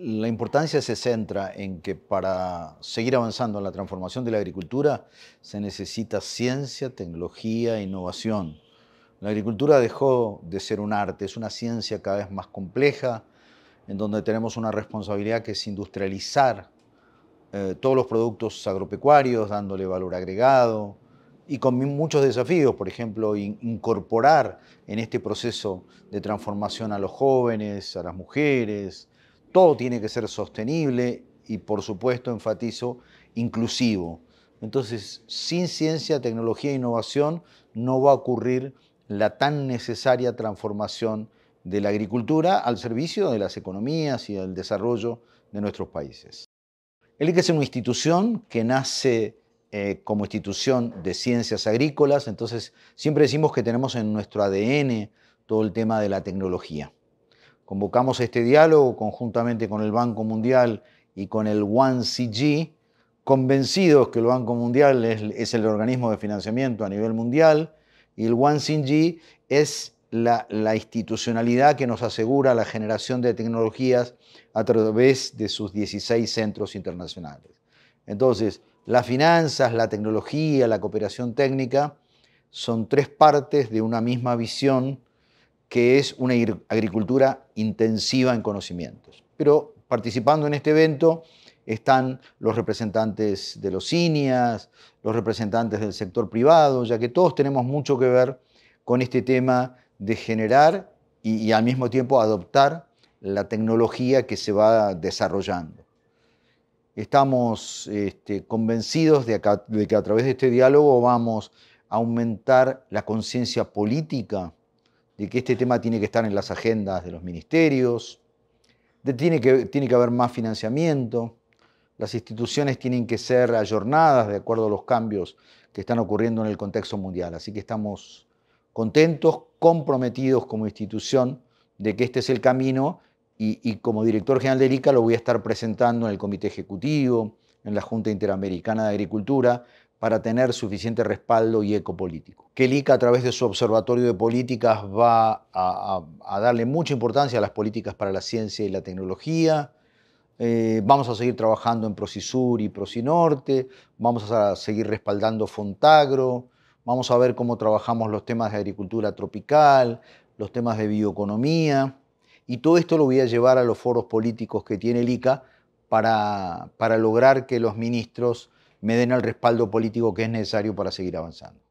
la importancia se centra en que para seguir avanzando en la transformación de la agricultura se necesita ciencia, tecnología innovación. La agricultura dejó de ser un arte, es una ciencia cada vez más compleja, en donde tenemos una responsabilidad que es industrializar eh, todos los productos agropecuarios, dándole valor agregado y con muchos desafíos, por ejemplo, incorporar en este proceso de transformación a los jóvenes, a las mujeres, todo tiene que ser sostenible y, por supuesto, enfatizo, inclusivo. Entonces, sin ciencia, tecnología e innovación no va a ocurrir la tan necesaria transformación de la agricultura al servicio de las economías y del desarrollo de nuestros países. El es una institución que nace eh, como institución de ciencias agrícolas, entonces siempre decimos que tenemos en nuestro ADN todo el tema de la tecnología. Convocamos este diálogo conjuntamente con el Banco Mundial y con el OneCG, convencidos que el Banco Mundial es, el organismo de financiamiento a nivel mundial y el OneCG es la, la institucionalidad que nos asegura la generación de tecnologías a través de sus 16 centros internacionales. Entonces, las finanzas, la tecnología, la cooperación técnica son tres partes de una misma visión que es una agricultura intensiva en conocimientos. Pero participando en este evento están los representantes de los inias, los representantes del sector privado, ya que todos tenemos mucho que ver con este tema de generar y, al mismo tiempo adoptar la tecnología que se va desarrollando. Estamos este, convencidos de que a través de este diálogo vamos a aumentar la conciencia política de que este tema tiene que estar en las agendas de los ministerios, tiene, que, tiene que haber más financiamiento, las instituciones tienen que ser ayornadas de acuerdo a los cambios que están ocurriendo en el contexto mundial. Así que estamos contentos, comprometidos como institución de que este es el camino y, como director general de ICA lo voy a estar presentando en el Comité Ejecutivo, en la Junta Interamericana de Agricultura, para tener suficiente respaldo y eco político. Que el ICA a través de su observatorio de políticas va a, darle mucha importancia a las políticas para la ciencia y la tecnología. Eh, vamos a seguir trabajando en Procisur y Procinorte, vamos a seguir respaldando Fontagro, vamos a ver cómo trabajamos los temas de agricultura tropical, los temas de bioeconomía, y todo esto lo voy a llevar a los foros políticos que tiene el ICA para lograr que los ministros me den el respaldo político que es necesario para seguir avanzando.